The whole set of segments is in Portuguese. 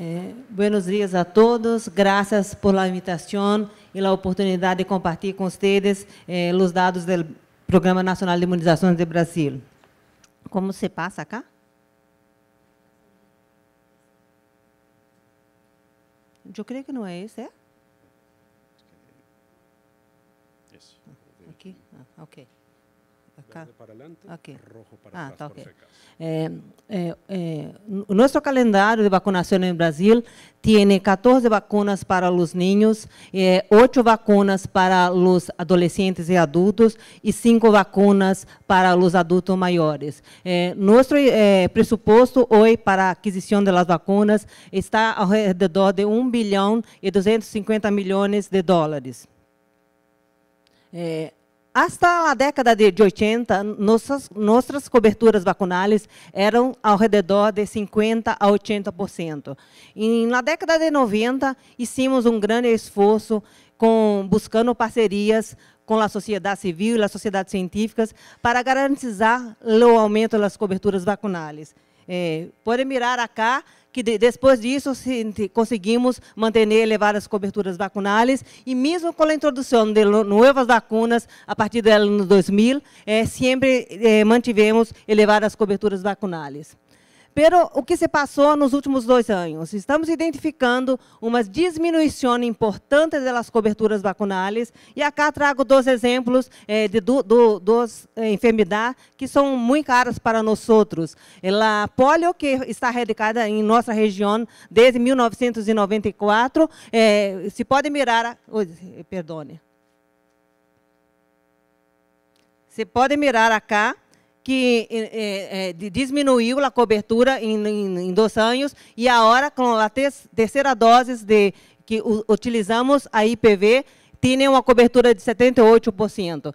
É, buenos dias a todos. Graças pela invitação e a oportunidade de compartilhar com vocês eh, os dados do Programa Nacional de Imunizações do Brasil. Como se passa cá? Eu creio que não é esse, é? é Aqui? Ah, ok. Acá. Verde para adelante, Aquí. rojo para ah, atrás, okay. por si acaso. Eh, eh, eh, nuestro calendario de vacunación en Brasil tiene 14 vacunas para los niños, 8 eh, vacunas para los adolescentes y adultos y 5 vacunas para los adultos mayores. Eh, nuestro eh, presupuesto hoy para adquisición de las vacunas está alrededor de 1 billón y 250 millones de dólares. Hasta a década de, 80, nossas, nossas coberturas vacunais eram ao redor de 50% a 80%. E, na década de 90, hicimos um grande esforço com, buscando parcerias com a sociedade civil e as sociedades científicas para garantizar o aumento das coberturas vacunais. É, pode mirar acá que de, depois disso se, conseguimos manter elevadas coberturas vacunais e mesmo com a introdução de novas vacunas a partir dela no 2000, sempre é, mantivemos elevadas coberturas vacunais pelo o que se passou nos últimos dois anos. Estamos identificando uma diminuição importante das coberturas vacinais e acá trago dois exemplos eh, de do, do, dos eh, enfermidades que são muito caras para nós outros. A polio, que está radicada em nossa região desde 1994, eh, se pode mirar... A, oh, perdone. Se pode mirar acá que eh, eh, eh, diminuiu a cobertura em, em, em dois anos e agora com a ter terceira dose de que u, utilizamos a IPV tinha uma cobertura de 78%.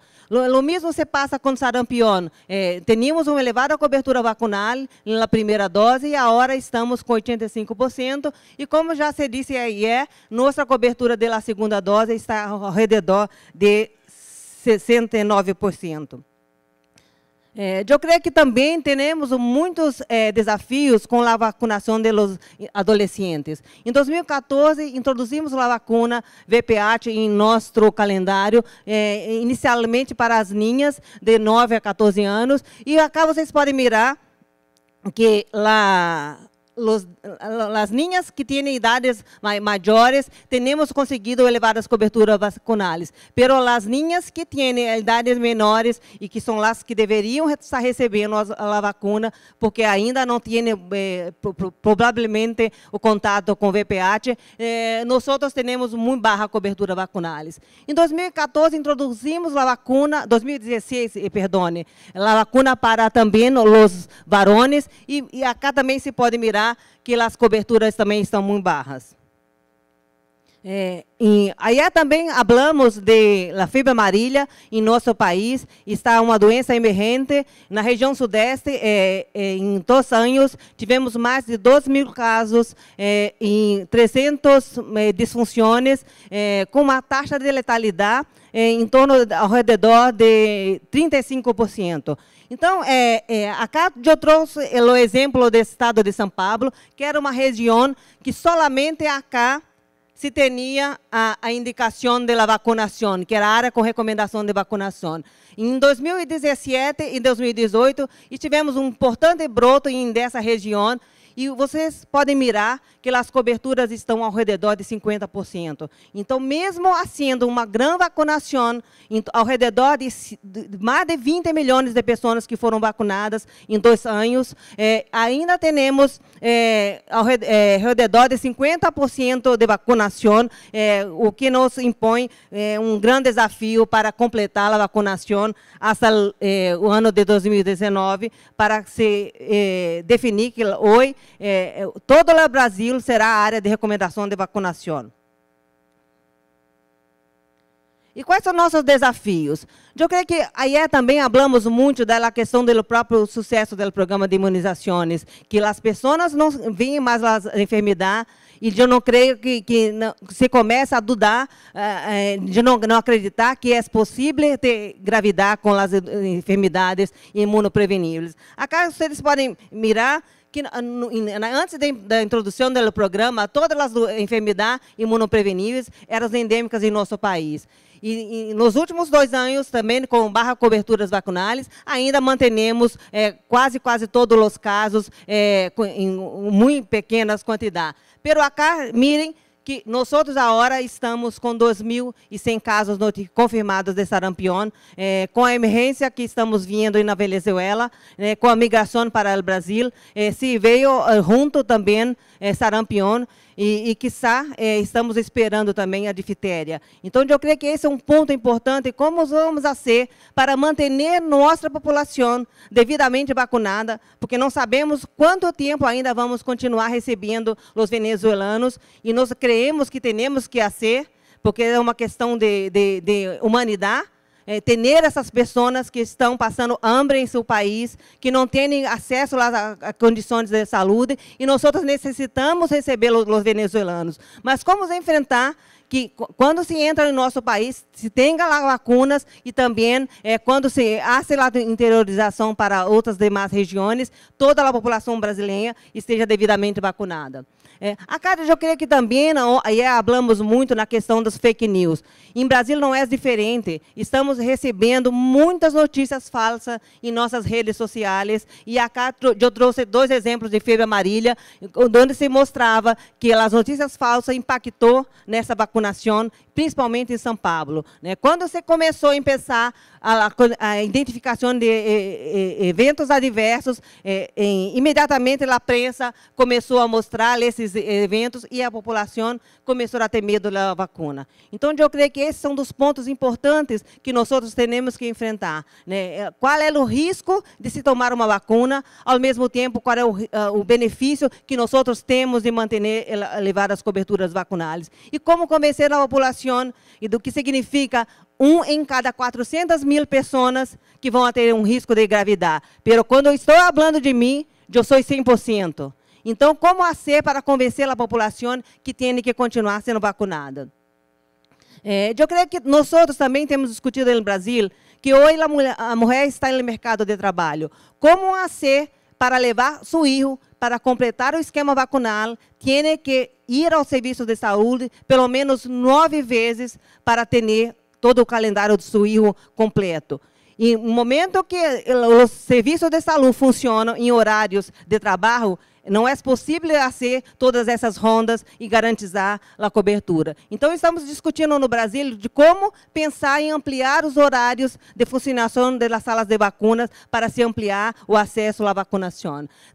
O mesmo se passa com sarampião. Eh, tínhamos uma elevada cobertura vacunal na primeira dose e agora estamos com 85%. E como já se disse aí, é, nossa cobertura da segunda dose está ao redor de 69%. É, eu creio que também temos muitos é, desafios com a vacinação dos adolescentes. Em 2014 introduzimos a vacuna VPH em nosso calendário, é, inicialmente para as niñas de 9 a 14 anos. E acá vocês podem mirar que la Los, las niñas que têm idades maiores, temos conseguido elevadas coberturas vacinales, pero as niñas que têm idades menores e que são as que deveriam estar recebendo a, vacuna, porque ainda não têm eh, provavelmente o contato com VPH, eh, nós temos muito baixa cobertura vacinales. Em 2014 introduzimos a vacuna, 2016, eh, perdone, a vacuna para também os varones e, e acá também se pode mirar que as coberturas também estão muito barras. É, e aí é também falamos de la febre em nosso país. Está uma doença emergente. Na região sudeste, é, é, em dois anos, tivemos mais de 2 mil casos é, em 300 é, disfunções, é, com uma taxa de letalidade em torno ao redor de 35%. Então, é, é, acá eu trouxe o exemplo do estado de São Paulo, que era uma região que somente acá se tinha a, a indicação da vacunação, que era a área com recomendação de vacunação. Em 2017 e 2018, tivemos um importante broto em dessa região e vocês podem mirar que as coberturas estão ao redor de 50%. Então, mesmo sendo uma grande vacunação, então, ao redor de, mais de 20 milhões de pessoas que foram vacunadas em dois anos, é, ainda temos é, ao redor é, de 50% de vacunação, o que nos impõe um grande desafio para completar a vacunação até o ano de 2019, para se definir que hoje é, é, todo o Brasil será a área de recomendação de vacunação. E quais são nossos desafios? Eu creio que aí também falamos muito da questão do próprio sucesso do programa de imunizações, que as pessoas não vêm mais as enfermidades e eu não creio que, que se começa a dudar, de eh, eh, não, não, acreditar que é possível ter gravidade com as enfermidades imunopreveníveis. Acaso vocês podem mirar que antes da introdução do programa, todas as enfermidades imunopreveníveis eram endêmicas em nosso país. E, e, nos últimos dois anos, também com barra coberturas vacunais, ainda mantenemos é, quase, quase todos os casos é, em muito pequenas quantidades. Pero mirem, que nós outros agora estamos com 2.100 casos confirmados de sarampião, eh, com a emergência que estamos vindo na Venezuela, né, com a migração para o Brasil, eh, se veio eh, junto também sarampião, e, e quiçá, é, estamos esperando também a difitéria. Então, eu creio que esse é um ponto importante, como vamos a ser para manter nossa população devidamente vacunada, porque não sabemos quanto tempo ainda vamos continuar recebendo os venezuelanos, e nós creemos que temos que ser, porque é uma questão de, de, de humanidade, eh, tener essas pessoas que estão passando hambre em seu país, que não têm acesso a, a, condições de saúde, e nós necessitamos receber os, os venezuelanos. Mas como enfrentar que quando se entra no nosso país, se tenha lá lacunas e também é, quando se há lá interiorização para outras demais regiões, toda a população brasileira esteja devidamente vacunada. É, Cátia, eu creio que também falamos é, muito na questão das fake news. Em Brasil não é diferente. Estamos recebendo muitas notícias falsas em nossas redes sociais. E a Cátia, eu trouxe dois exemplos de febre amarela, onde se mostrava que as notícias falsas impactou nessa vacunação, principalmente em São Paulo. Né? Quando se começou a pensar a, identificação de eventos adversos, é, imediatamente a imprensa começou a mostrar esses esses eventos e a população começou a ter medo da vacuna. Então, eu creio que esses são dos pontos importantes que nós temos que enfrentar. Né? É, qual é o risco de se tomar uma vacuna, ao mesmo tempo, qual é o, uh, o benefício que nós temos de manter elevadas coberturas vacinais E como convencer a população e do que significa um em cada 400 mil pessoas que vão ter um risco de gravidade. Pero quando eu estou falando de mim, eu sou 100%. Então, como fazer para convencer a população que tem que continuar sendo vacinada? Eh, eu creio que nós também temos discutido no Brasil que hoje a mulher, a mulher está no mercado de trabalho. Como fazer para levar seu filho para completar o esquema vacunal, tem que ir ao serviço de saúde pelo menos nove vezes para ter todo o calendário do seu filho completo. E no momento que os serviços de saúde funcionam em horários de trabalho, não é possível fazer todas essas rondas e garantizar a cobertura. Então, estamos discutindo no Brasil de como pensar em ampliar os horários de funcionação das salas de vacinas para se ampliar o acesso à vacinação.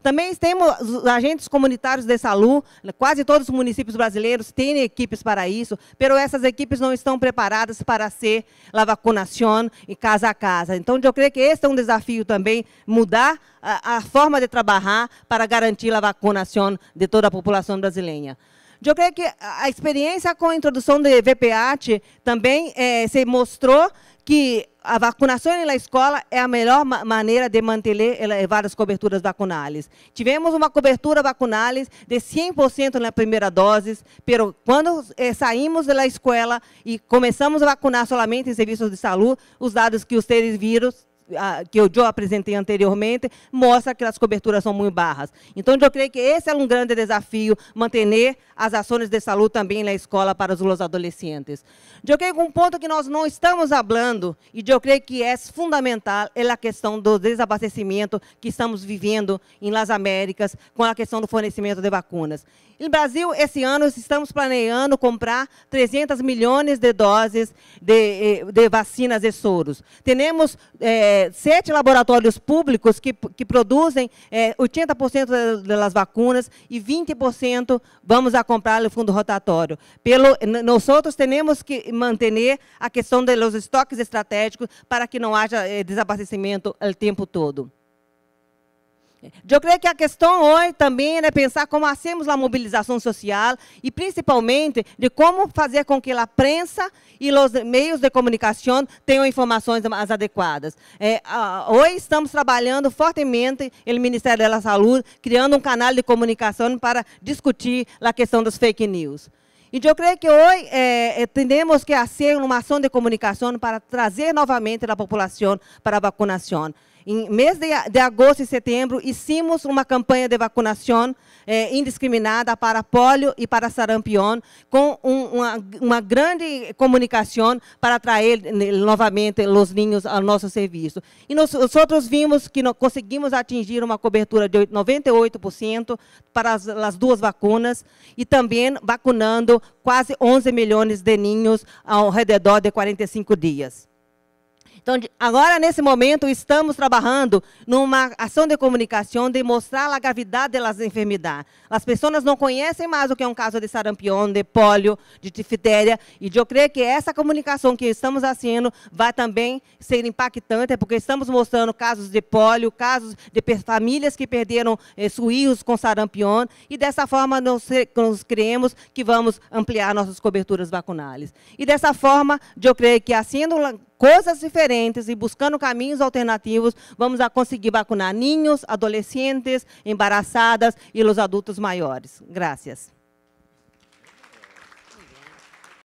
Também temos agentes comunitários de saúde, quase todos os municípios brasileiros têm equipes para isso, mas essas equipes não estão preparadas para ser a vacinação em casa a casa. Então, eu creio que esse é um desafio também, mudar a, forma de trabalhar para garantir a vacinação de toda a população brasileira. Eu creio que a experiência com a introdução de VPAT também eh, se mostrou que a vacunação na escola é a melhor maneira de manter eh, várias coberturas vacunais. Tivemos uma cobertura vacunais de 100% na primeira dose, pero quando eh, saímos da escola e começamos a vacunar somente em serviços de saúde, os dados que vocês viram a, que eu apresentei anteriormente, mostra que as coberturas são muito barras. Então, eu creio que esse é um grande desafio, manter as ações de saúde também na escola para os adolescentes. Eu creio que um ponto que nós não estamos falando, e eu creio que é fundamental, é a questão do desabastecimento que estamos vivendo em Las Américas, com a questão do fornecimento de vacinas. No Brasil, esse ano, estamos planejando comprar 300 milhões de doses de, eh, de vacinas e soros. Temos... Eh, sete laboratórios públicos que, que produzem é, 80% das vacunas e 20% vamos a comprar no fundo rotatório. Pelo, nós temos que manter a questão dos estoques estratégicos para que não haja eh, desabastecimento o tempo todo. Eu creio que a questão hoje também é pensar como hacemos a mobilização social e principalmente de como fazer com que a prensa e os meios de comunicação tenham informações mais adequadas. É, hoje estamos trabalhando fortemente no Ministério da Saúde, criando um canal de comunicação para discutir a questão das fake news. E eu creio que hoje eh, é, é, temos que fazer uma ação de comunicação para trazer novamente a população para a vacunação. Em mês de, de agosto e setembro, hicimos uma campanha de vacinação eh, indiscriminada para polio e para sarampião, com um, uma, uma, grande comunicação para atrair né, novamente os ninhos ao nosso serviço. E nós outros vimos que conseguimos atingir uma cobertura de 98% para as, as duas vacinas e também vacunando quase 11 milhões de ninhos ao redor de 45 dias. Então, agora nesse momento, estamos trabalhando numa ação de comunicação de mostrar a gravidade das enfermidades. As pessoas não conhecem mais o que é um caso de sarampião, de pólio, de difteria, e eu creio que essa comunicação que estamos fazendo vai também ser impactante, porque estamos mostrando casos de pólio, casos de famílias que perderam eh, suíos com sarampião, e dessa forma nós, nós que vamos ampliar nossas coberturas vacinais. E dessa forma, eu creio que assim coisas diferentes e buscando caminhos alternativos, vamos a conseguir vacunar ninhos, adolescentes, embarazadas e os adultos maiores. Graças.